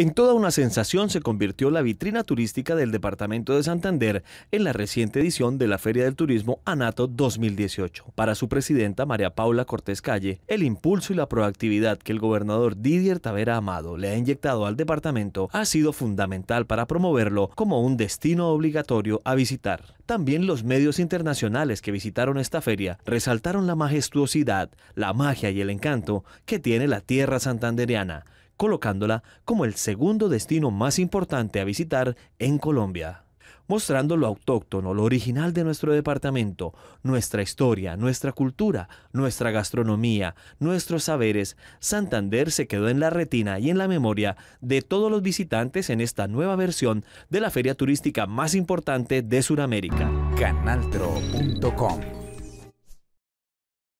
En toda una sensación se convirtió la vitrina turística del departamento de Santander en la reciente edición de la Feria del Turismo Anato 2018. Para su presidenta María Paula Cortés Calle, el impulso y la proactividad que el gobernador Didier Tavera Amado le ha inyectado al departamento ha sido fundamental para promoverlo como un destino obligatorio a visitar. También los medios internacionales que visitaron esta feria resaltaron la majestuosidad, la magia y el encanto que tiene la tierra santandereana colocándola como el segundo destino más importante a visitar en Colombia mostrando lo autóctono, lo original de nuestro departamento, nuestra historia, nuestra cultura, nuestra gastronomía, nuestros saberes, Santander se quedó en la retina y en la memoria de todos los visitantes en esta nueva versión de la feria turística más importante de Sudamérica. Canaltro.com